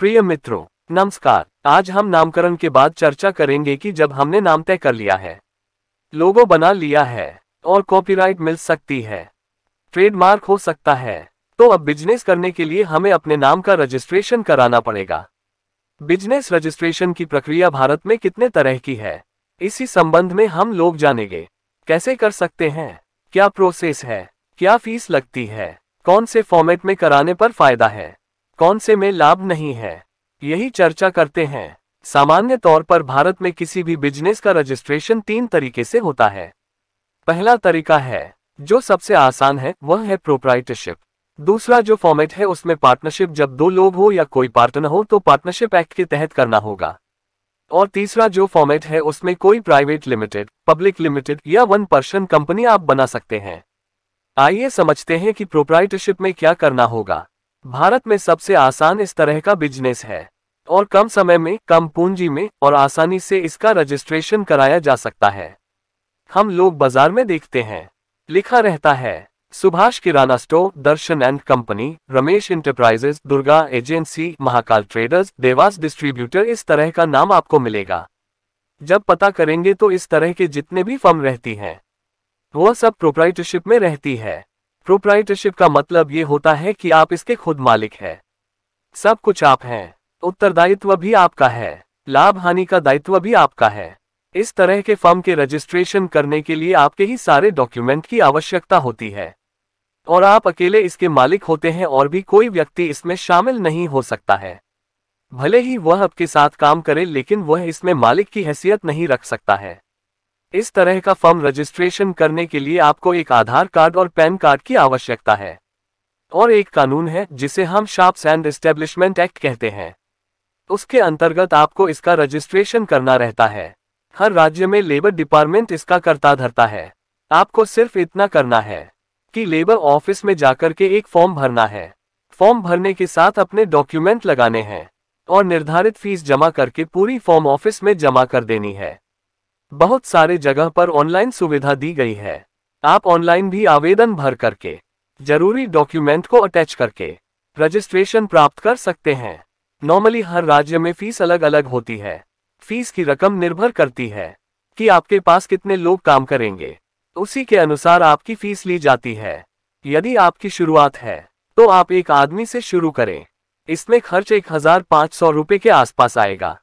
प्रिय मित्रों नमस्कार आज हम नामकरण के बाद चर्चा करेंगे कि जब हमने नाम तय कर लिया है लोगो बना लिया है और कॉपीराइट मिल सकती है ट्रेडमार्क हो सकता है तो अब बिजनेस करने के लिए हमें अपने नाम का रजिस्ट्रेशन कराना पड़ेगा बिजनेस रजिस्ट्रेशन की प्रक्रिया भारत में कितने तरह की है इसी संबंध में हम लोग जानेंगे कैसे कर सकते हैं क्या प्रोसेस है क्या फीस लगती है कौन से फॉर्मेट में कराने पर फायदा है कौन से में लाभ नहीं है यही चर्चा करते हैं सामान्य तौर पर भारत में किसी भी बिजनेस का रजिस्ट्रेशन तीन तरीके से होता है पहला तरीका है जो सबसे आसान है वह है प्रोप्राइटरशिप दूसरा जो फॉर्मेट है उसमें पार्टनरशिप जब दो लोग हो या कोई पार्टनर हो तो पार्टनरशिप एक्ट के तहत करना होगा और तीसरा जो फॉर्मेट है उसमें कोई प्राइवेट लिमिटेड पब्लिक लिमिटेड या वन पर्सन कंपनी आप बना सकते हैं आइए समझते हैं कि प्रोप्राइटरशिप में क्या करना होगा भारत में सबसे आसान इस तरह का बिजनेस है और कम समय में कम पूंजी में और आसानी से इसका रजिस्ट्रेशन कराया जा सकता है हम लोग बाजार में देखते हैं लिखा रहता है Subhash Kirana store Darshan and company Ramesh enterprises Durga agency Mahakal traders Dewas distributor इस तरह का नाम आपको मिलेगा जब पता करेंगे तो इस तरह के जितने भी फर्म रहती हैं वह सब प्रोप्राइटरशिप में रहती है प्रोप्राइटरशिप का मतलब ये होता है कि आप इसके खुद मालिक हैं सब कुछ आप हैं उत्तरदायित्व भी आपका है लाभ हानि का दायित्व भी आपका है इस तरह के फर्म के रजिस्ट्रेशन करने के लिए आपके ही सारे डॉक्यूमेंट की आवश्यकता होती है और आप अकेले इसके मालिक होते हैं और भी कोई व्यक्ति इसमें शामिल नहीं हो सकता है भले ही वह आपके साथ काम करे लेकिन वह इसमें मालिक की हैसियत नहीं रख सकता है इस तरह का फॉर्म रजिस्ट्रेशन करने के लिए आपको एक आधार कार्ड और पैन कार्ड की आवश्यकता है और एक कानून है जिसे हम शाप्स एंड एस्टेब्लिशमेंट एक्ट कहते हैं उसके अंतर्गत आपको इसका रजिस्ट्रेशन करना रहता है हर राज्य में लेबर डिपार्टमेंट इसका करता धरता है आपको सिर्फ इतना करना है कि लेबर ऑफिस में जाकर के एक फॉर्म भरना है फॉर्म भरने के साथ अपने डॉक्यूमेंट लगाने हैं और निर्धारित फीस जमा करके पूरी फॉर्म ऑफिस में जमा कर देनी है बहुत सारे जगह पर ऑनलाइन सुविधा दी गई है आप ऑनलाइन भी आवेदन भर करके जरूरी डॉक्यूमेंट को अटैच करके रजिस्ट्रेशन प्राप्त कर सकते हैं नॉर्मली हर राज्य में फीस अलग अलग होती है फीस की रकम निर्भर करती है कि आपके पास कितने लोग काम करेंगे उसी के अनुसार आपकी फीस ली जाती है यदि आपकी शुरुआत है तो आप एक आदमी से शुरू करें इसमें खर्च एक हजार पांच सौ रुपए के आसपास आएगा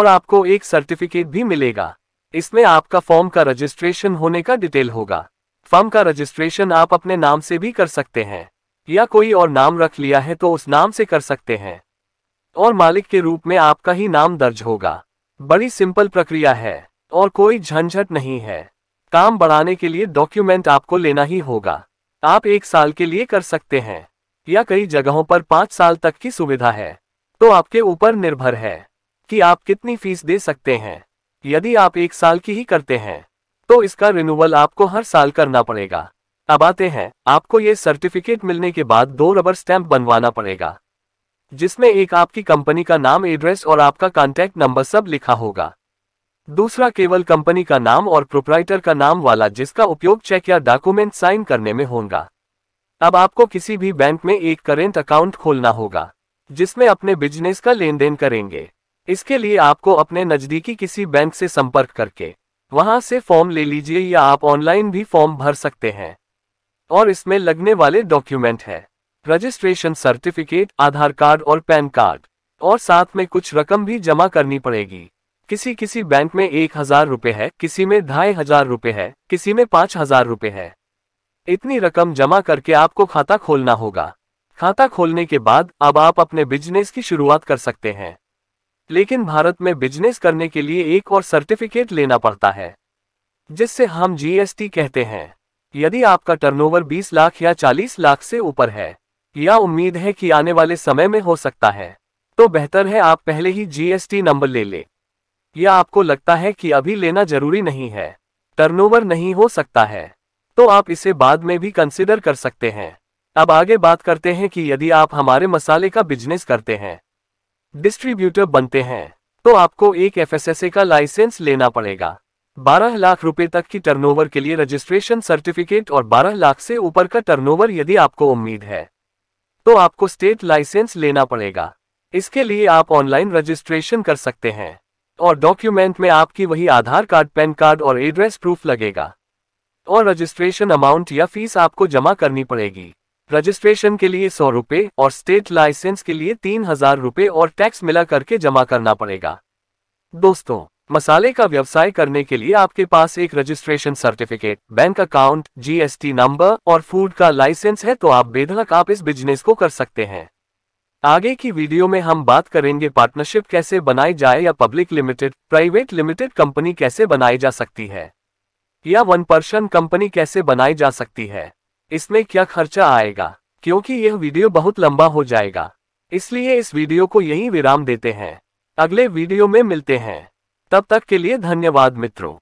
और आपको एक सर्टिफिकेट भी मिलेगा इसमें आपका फॉर्म का रजिस्ट्रेशन होने का डिटेल होगा फॉर्म का रजिस्ट्रेशन आप अपने नाम से भी कर सकते हैं या कोई और नाम रख लिया है तो उस नाम से कर सकते हैं और मालिक के रूप में आपका ही नाम दर्ज होगा बड़ी सिंपल प्रक्रिया है और कोई झंझट नहीं है काम बढ़ाने के लिए डॉक्यूमेंट आपको लेना ही होगा आप एक साल के लिए कर सकते हैं या कई जगहों पर पांच साल तक की सुविधा है तो आपके ऊपर निर्भर है कि आप कितनी फीस दे सकते हैं यदि आप एक साल की ही करते हैं तो इसका रिन्यूअल आपको हर साल करना पड़ेगा अब आते हैं आपको ये सर्टिफिकेट मिलने के बाद दो रबर स्टैंप बनवाना पड़ेगा जिसमें एक आपकी कंपनी का नाम एड्रेस और आपका कॉन्टैक्ट नंबर सब लिखा होगा दूसरा केवल कंपनी का नाम और प्रोपराइटर का नाम वाला जिसका उपयोग चेक या डॉक्यूमेंट साइन करने में होगा अब आपको किसी भी बैंक में एक करेंट अकाउंट खोलना होगा जिसमें अपने बिजनेस का लेन देन करेंगे इसके लिए आपको अपने नजदीकी किसी बैंक से संपर्क करके वहां से फॉर्म ले लीजिए या आप ऑनलाइन भी फॉर्म भर सकते हैं और इसमें लगने वाले डॉक्यूमेंट है रजिस्ट्रेशन सर्टिफिकेट आधार कार्ड और पैन कार्ड और साथ में कुछ रकम भी जमा करनी पड़ेगी किसी किसी बैंक में एक हजार रुपये है किसी में ढाई हजार रुपये है किसी में पांच हजार रुपये है इतनी रकम जमा करके आपको खाता खोलना होगा खाता खोलने के बाद अब आप अपने बिजनेस की शुरुआत कर सकते हैं लेकिन भारत में बिजनेस करने के लिए एक और सर्टिफिकेट लेना पड़ता है जिससे हम जीएसटी कहते हैं यदि आपका टर्नओवर 20 लाख या 40 लाख से ऊपर है या उम्मीद है कि आने वाले समय में हो सकता है तो बेहतर है आप पहले ही जीएसटी नंबर ले लें या आपको लगता है कि अभी लेना जरूरी नहीं है टर्नओवर नहीं हो सकता है तो आप इसे बाद में भी कंसिडर कर सकते हैं अब आगे बात करते हैं कि यदि आप हमारे मसाले का बिजनेस करते हैं डिस्ट्रीब्यूटर बनते हैं तो आपको एक एफएसएसए का लाइसेंस लेना पड़ेगा 12 लाख रुपए तक की टर्नओवर के लिए रजिस्ट्रेशन सर्टिफिकेट और 12 लाख से ऊपर का टर्नओवर यदि आपको उम्मीद है तो आपको स्टेट लाइसेंस लेना पड़ेगा इसके लिए आप ऑनलाइन रजिस्ट्रेशन कर सकते हैं और डॉक्यूमेंट में आपकी वही आधार कार्ड पैन कार्ड और एड्रेस प्रूफ लगेगा और रजिस्ट्रेशन अमाउंट या फीस आपको जमा करनी पड़ेगी रजिस्ट्रेशन के लिए सौ रूपए और स्टेट लाइसेंस के लिए तीन हजार रूपए और टैक्स मिला करके जमा करना पड़ेगा दोस्तों मसाले का व्यवसाय करने के लिए आपके पास एक registration certificate bank account GST number और फूड का लाइसेंस है तो आप बेधड़क आप इस बिजनेस को कर सकते हैं आगे की वीडियो में हम बात करेंगे पार्टनरशिप कैसे बनाई जाए या public limited private limited company कैसे बनाई जा सकती है या वन पर्सन कंपनी कैसे बनाई जा सकती है इसमें क्या खर्चा आएगा क्योंकि यह वीडियो बहुत लंबा हो जाएगा इसलिए इस वीडियो को यही विराम देते हैं अगले वीडियो में मिलते हैं तब तक के लिए धन्यवाद मित्रों